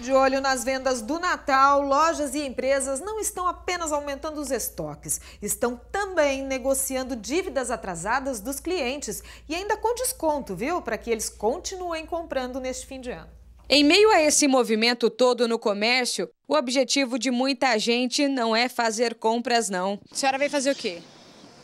De olho nas vendas do Natal, lojas e empresas não estão apenas aumentando os estoques, estão também negociando dívidas atrasadas dos clientes e ainda com desconto, viu? Para que eles continuem comprando neste fim de ano. Em meio a esse movimento todo no comércio, o objetivo de muita gente não é fazer compras, não. A senhora veio fazer o quê?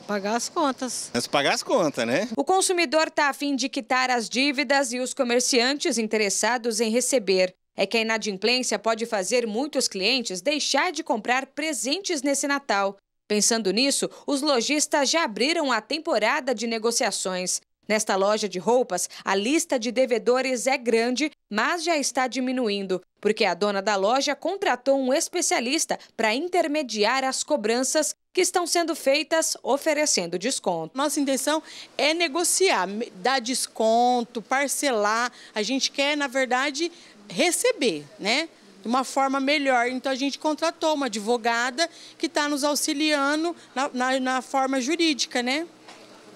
Pagar as contas. Mas é pagar as contas, né? O consumidor está afim de quitar as dívidas e os comerciantes interessados em receber é que a inadimplência pode fazer muitos clientes deixar de comprar presentes nesse Natal. Pensando nisso, os lojistas já abriram a temporada de negociações. Nesta loja de roupas, a lista de devedores é grande, mas já está diminuindo, porque a dona da loja contratou um especialista para intermediar as cobranças que estão sendo feitas oferecendo desconto. Nossa intenção é negociar, dar desconto, parcelar. A gente quer, na verdade, receber, né? de uma forma melhor. Então a gente contratou uma advogada que está nos auxiliando na, na, na forma jurídica, né?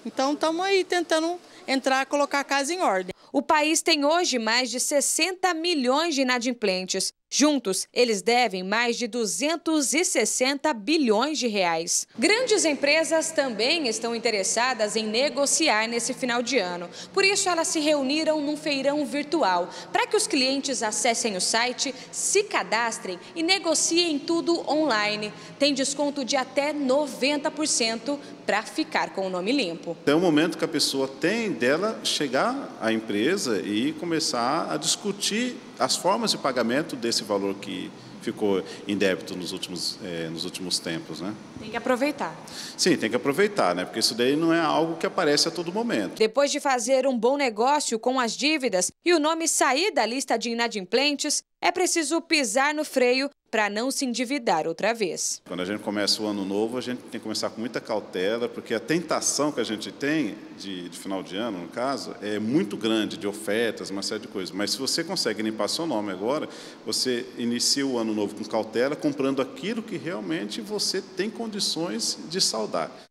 Então estamos aí tentando entrar, colocar a casa em ordem. O país tem hoje mais de 60 milhões de inadimplentes. Juntos, eles devem mais de 260 bilhões de reais. Grandes empresas também estão interessadas em negociar nesse final de ano. Por isso, elas se reuniram num feirão virtual para que os clientes acessem o site, se cadastrem e negociem tudo online. Tem desconto de até 90% para ficar com o nome limpo. É o momento que a pessoa tem dela chegar à empresa e começar a discutir as formas de pagamento desse valor que ficou em débito nos últimos, eh, nos últimos tempos. Né? Tem que aproveitar. Sim, tem que aproveitar, né? porque isso daí não é algo que aparece a todo momento. Depois de fazer um bom negócio com as dívidas e o nome sair da lista de inadimplentes, é preciso pisar no freio para não se endividar outra vez. Quando a gente começa o ano novo, a gente tem que começar com muita cautela, porque a tentação que a gente tem, de, de final de ano, no caso, é muito grande, de ofertas, uma série de coisas. Mas se você consegue limpar seu nome agora, você inicia o ano ano novo com cautela, comprando aquilo que realmente você tem condições de saudar.